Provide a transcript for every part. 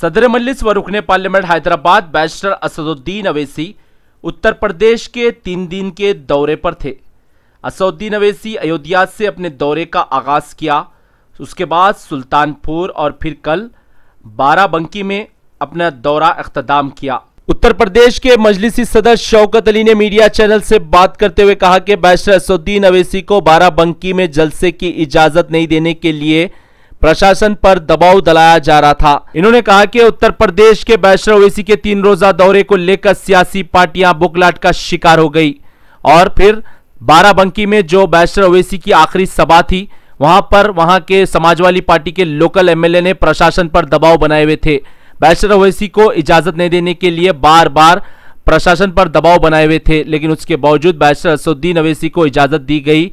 सदर मल्लिस व रुकने पार्लियामेंट हैदराबाद बैरिस्टर असदुद्दीन अवैसी उत्तर प्रदेश के तीन दिन के दौरे पर थे असदुद्दीन अवेसी अयोध्या से अपने दौरे का आगाज़ किया उसके बाद सुल्तानपुर और फिर कल बाराबंकी में अपना दौरा अख्ताम किया उत्तर प्रदेश के मजलिसी सदर शौकत अली ने मीडिया चैनल से बात करते हुए कहा कि बैरिस्टर असदुद्दीन अवैसी को बाराबंकी में जलसे की इजाज़त नहीं देने के लिए प्रशासन पर दबाव दलाया जा रहा था इन्होंने कहा कि उत्तर प्रदेश के वैष्णव ओवैसी के तीन रोजा दौरे को लेकर सियासी पार्टियां बुकलाट का शिकार हो गई और फिर बाराबंकी में जो वैष्णव ओवैसी की आखिरी सभा थी वहां पर वहां के समाजवादी पार्टी के लोकल एमएलए ने प्रशासन पर दबाव बनाए हुए थे वैष्णव ओवैसी को इजाजत नहीं देने के लिए बार बार प्रशासन पर दबाव बनाए हुए थे लेकिन उसके बावजूद बैरिस्टर असुद्दीन अवैसी को इजाजत दी गई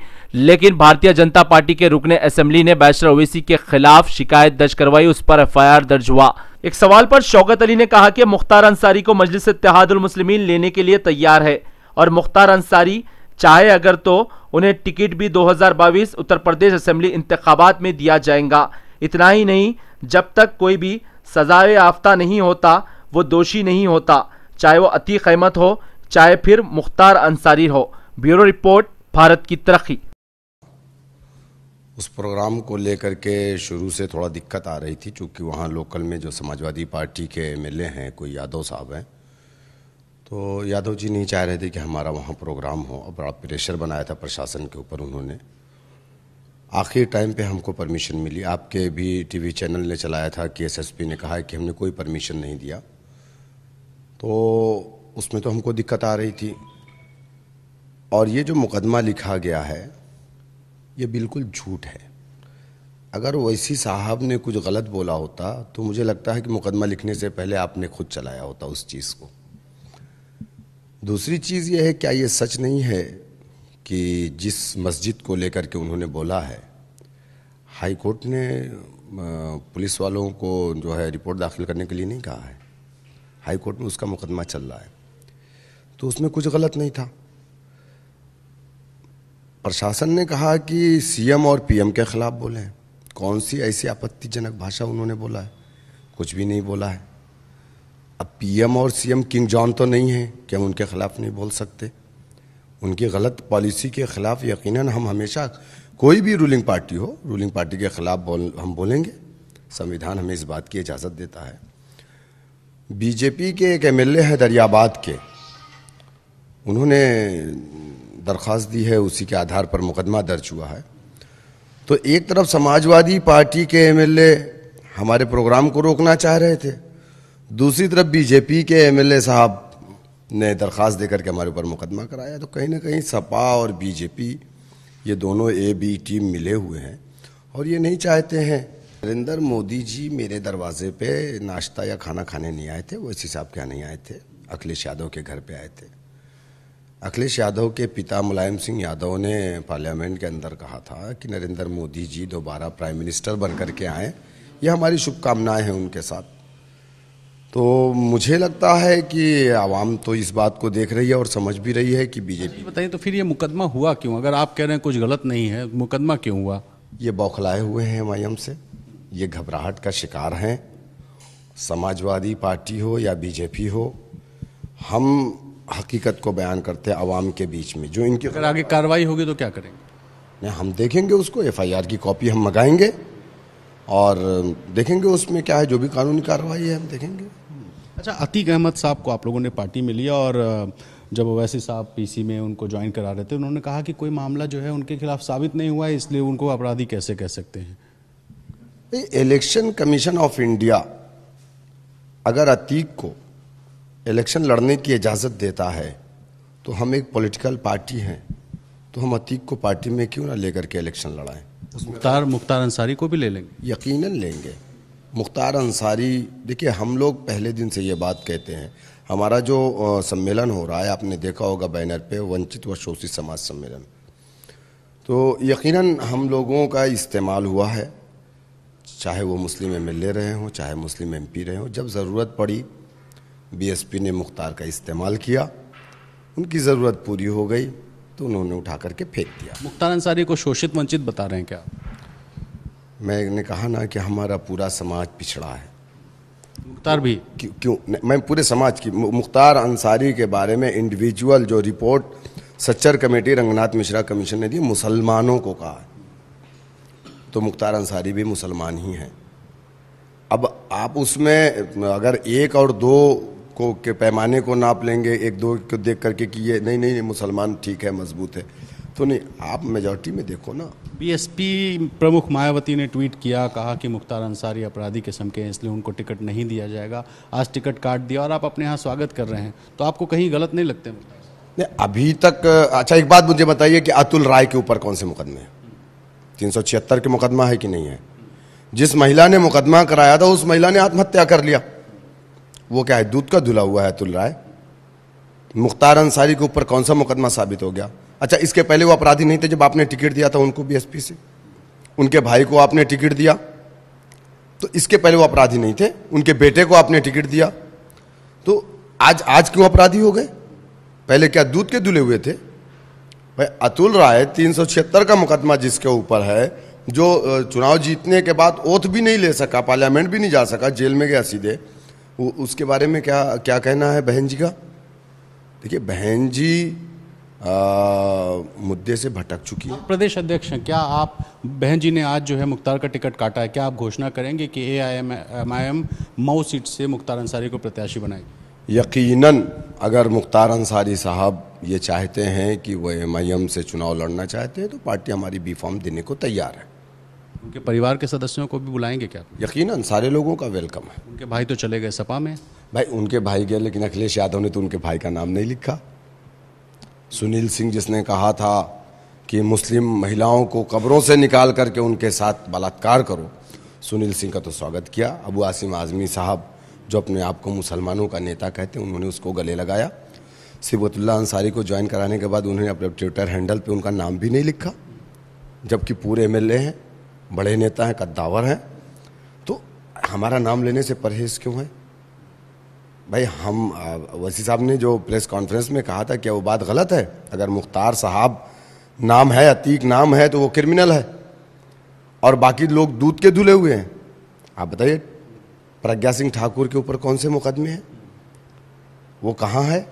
लेकिन भारतीय जनता पार्टी के रुकने असेंबली ने बैरिस्टर अवैसी के खिलाफ शिकायत दर्ज करवाई उस पर एफ दर्ज हुआ एक सवाल पर शौकत अली ने कहा कि मुख्तार अंसारी को मजलिस इतिहादुल मुस्लिमीन लेने के लिए तैयार है और मुख्तार अंसारी चाहे अगर तो उन्हें टिकट भी 2022 उत्तर प्रदेश असेंबली इंतबात में दिया जाएगा इतना ही नहीं जब तक कोई भी सजाए याफ्ता नहीं होता वो दोषी नहीं होता चाहे वो अतीक अहमद हो चाहे फिर मुख्तार अंसारी हो ब्यूरो रिपोर्ट भारत की तरक्की उस प्रोग्राम को लेकर के शुरू से थोड़ा दिक्कत आ रही थी चूँकि वहाँ लोकल में जो समाजवादी पार्टी के एम हैं कोई यादव साहब हैं तो यादव जी नहीं चाह रहे थे कि हमारा वहाँ प्रोग्राम हो और बड़ा प्रेशर बनाया था प्रशासन के ऊपर उन्होंने आखिर टाइम पे हमको परमिशन मिली आपके भी टीवी चैनल ने चलाया था कि एसएसपी ने कहा कि हमने कोई परमिशन नहीं दिया तो उसमें तो हमको दिक्कत आ रही थी और ये जो मुकदमा लिखा गया है ये बिल्कुल झूठ है अगर वैसी साहब ने कुछ गलत बोला होता तो मुझे लगता है कि मुकदमा लिखने से पहले आपने खुद चलाया होता उस चीज़ को दूसरी चीज़ ये है क्या ये सच नहीं है कि जिस मस्जिद को लेकर के उन्होंने बोला है हाई कोर्ट ने पुलिस वालों को जो है रिपोर्ट दाखिल करने के लिए नहीं कहा है हाई कोर्ट में उसका मुकदमा चल रहा है तो उसमें कुछ गलत नहीं था प्रशासन ने कहा कि सीएम और पीएम के खिलाफ बोले कौन सी ऐसी आपत्तिजनक भाषा उन्होंने बोला है कुछ भी नहीं बोला है अब पीएम और सीएम किंग जॉन तो नहीं है कि हम उनके खिलाफ नहीं बोल सकते उनकी गलत पॉलिसी के खिलाफ यक़ीन हम हमेशा कोई भी रूलिंग पार्टी हो रूलिंग पार्टी के खिलाफ बोल हम बोलेंगे संविधान हमें इस बात की इजाज़त देता है बीजेपी के एक एमएलए हैं दरियाबाद के उन्होंने दरख्वास्त दी है उसी के आधार पर मुकदमा दर्ज हुआ है तो एक तरफ समाजवादी पार्टी के एमएलए हमारे प्रोग्राम को रोकना चाह रहे थे दूसरी तरफ बीजेपी के एमएलए साहब ने दरख्वास्त देकर के हमारे ऊपर मुकदमा कराया तो कहीं ना कहीं सपा और बीजेपी ये दोनों ए बी टीम मिले हुए हैं और ये नहीं चाहते हैं नरेंद्र मोदी जी मेरे दरवाजे पे नाश्ता या खाना खाने नहीं आए थे वो इस हिसाब के नहीं आए थे अखिलेश यादव के घर पे आए थे अखिलेश यादव के पिता मुलायम सिंह यादव ने पार्लियामेंट के अंदर कहा था कि नरेंद्र मोदी जी दोबारा प्राइम मिनिस्टर बन कर के आएँ ये हमारी शुभकामनाएँ हैं उनके साथ तो मुझे लगता है कि आवाम तो इस बात को देख रही है और समझ भी रही है कि बीजेपी बताइए तो फिर ये मुकदमा हुआ क्यों अगर आप कह रहे हैं कुछ गलत नहीं है मुकदमा क्यों हुआ ये बौखलाए हुए हैं एम से ये घबराहट का शिकार हैं समाजवादी पार्टी हो या बीजेपी हो हम हकीकत को बयान करते हैं आवाम के बीच में जो इनके अगर आगे कार्रवाई होगी तो क्या करेंगे नहीं हम देखेंगे उसको एफआईआर की कॉपी हम मंगाएंगे और देखेंगे उसमें क्या है जो भी कानूनी कार्रवाई है हम देखेंगे अच्छा अतीक अहमद साहब को आप लोगों ने पार्टी में लिया और जब ओवैसी साहब पीसी में उनको ज्वाइन करा रहे थे उन्होंने कहा कि कोई मामला जो है उनके खिलाफ साबित नहीं हुआ है इसलिए उनको अपराधी कैसे कह सकते हैं इलेक्शन कमीशन ऑफ इंडिया अगर अतीक को इलेक्शन लड़ने की इजाज़त देता है तो हम एक पॉलिटिकल पार्टी हैं तो हम अतीक को पार्टी में क्यों ना लेकर के इलेक्शन लड़ाएं मुख्तार मुख्तार अंसारी को भी ले लेंगे यकीन लेंगे मुख्तार अंसारी देखिए हम लोग पहले दिन से ये बात कहते हैं हमारा जो सम्मेलन हो रहा है आपने देखा होगा बैनर पे वंचित व शोषित समाज सम्मेलन तो यकीनन हम लोगों का इस्तेमाल हुआ है चाहे वो मुस्लिम एम ए रहे हों चाहे मुस्लिम पी रहे हों जब ज़रूरत पड़ी बीएसपी ने मुख्तार का इस्तेमाल किया उनकी ज़रूरत पूरी हो गई तो उन्होंने उठा करके फेंक दिया मुख्तार अंसारी को शोषित वंचित बता रहे हैं क्या मैंने कहा ना कि हमारा पूरा समाज पिछड़ा है मुख्तार भी क्यों क्यों मैं पूरे समाज की मुख्तार अंसारी के बारे में इंडिविजुअल जो report Sachar Committee Ranganath Mishra Commission ने दी मुसलमानों को कहा तो मुख्तार अंसारी भी मुसलमान ही हैं अब आप उसमें अगर एक और दो को के पैमाने को नाप लेंगे एक दो को देख करके कि ये नहीं नहीं, नहीं मुसलमान ठीक है मजबूत है तो नहीं आप मेजॉरिटी में देखो ना बीएसपी प्रमुख मायावती ने ट्वीट किया कहा कि मुख्तार अंसारी अपराधी किस्म के हैं इसलिए उनको टिकट नहीं दिया जाएगा आज टिकट काट दिया और आप अपने यहाँ स्वागत कर रहे हैं तो आपको कहीं गलत नहीं लगते नहीं अभी तक अच्छा एक बात मुझे बताइए कि अतुल राय के ऊपर कौन से मुकदमे हैं 376 के मुकदमा है कि नहीं है जिस महिला ने मुकदमा कराया था उस महिला ने आत्महत्या कर लिया वो क्या है दूध का धुला हुआ है अतुल राय मुख्तार अंसारी के ऊपर कौन सा मुकदमा साबित हो गया अच्छा इसके पहले वो अपराधी नहीं थे जब आपने टिकट दिया था उनको बीएसपी से उनके भाई को आपने टिकट दिया तो इसके पहले वो अपराधी नहीं थे उनके बेटे को आपने टिकट दिया तो आज आज क्यों अपराधी हो गए पहले क्या दूध के धुले हुए थे भाई अतुल राय तीन का मुकदमा जिसके ऊपर है जो चुनाव जीतने के बाद ओथ भी नहीं ले सका पार्लियामेंट भी नहीं जा सका जेल में गया सीधे उसके बारे में क्या क्या कहना है बहन जी का देखिए बहन जी मुद्दे से भटक चुकी है प्रदेश अध्यक्ष हैं क्या आप बहन जी ने आज जो है मुख्तार का टिकट काटा है क्या आप घोषणा करेंगे कि A I M M I M Mau seat से मुख्तार अंसारी को प्रत्याशी बनाएगी यकीनन अगर मुख्तार अंसारी साहब ये चाहते हैं कि वो एम से चुनाव लड़ना चाहते हैं तो पार्टी हमारी बी फॉर्म देने को तैयार है उनके परिवार के सदस्यों को भी बुलाएंगे क्या यकीन सारे लोगों का वेलकम है उनके भाई तो चले गए सपा में भाई उनके भाई गए लेकिन अखिलेश यादव ने तो उनके भाई का नाम नहीं लिखा सुनील सिंह जिसने कहा था कि मुस्लिम महिलाओं को कब्रों से निकाल करके उनके साथ बलात्कार करो सुनील सिंह का तो स्वागत किया अबू आसिम आज़मी साहब जो अपने आप को मुसलमानों का नेता कहते हैं उन्होंने उसको गले लगाया सिबतुल्ला अंसारी को ज्वाइन कराने के बाद उन्होंने अपने ट्विटर हैंडल पे उनका नाम भी नहीं लिखा जबकि पूरे एम हैं बड़े नेता हैं कद्दावर हैं तो हमारा नाम लेने से परहेज क्यों है भाई हम वसी साहब ने जो प्रेस कॉन्फ्रेंस में कहा था क्या वो बात गलत है अगर मुख्तार साहब नाम है अतीक नाम है तो वो क्रिमिनल है और बाकी लोग दूध के धुले हुए हैं आप बताइए प्रज्ञा सिंह ठाकुर के ऊपर कौन से मुकदमे हैं वो कहाँ है